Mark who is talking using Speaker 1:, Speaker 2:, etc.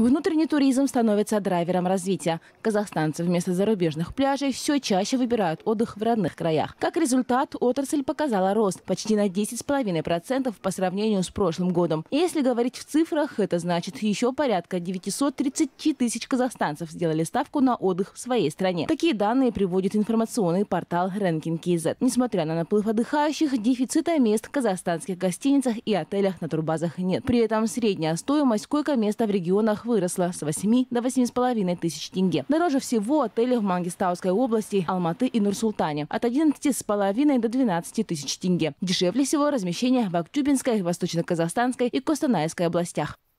Speaker 1: Внутренний туризм становится драйвером развития. Казахстанцы вместо зарубежных пляжей все чаще выбирают отдых в родных краях. Как результат, отрасль показала рост почти на 10,5% по сравнению с прошлым годом. Если говорить в цифрах, это значит еще порядка 930 тысяч казахстанцев сделали ставку на отдых в своей стране. Такие данные приводит информационный портал Ranking.kz. Несмотря на наплыв отдыхающих, дефицита мест в казахстанских гостиницах и отелях на турбазах нет. При этом средняя стоимость койко-места в регионах выросла с 8 до 8,5 тысяч тенге. Дороже всего отели в Мангистауской области, Алматы и Нур-Султане от 11,5 до 12 тысяч тенге. Дешевле всего размещение в Актюбинской, Восточно-Казахстанской и Костанайской областях.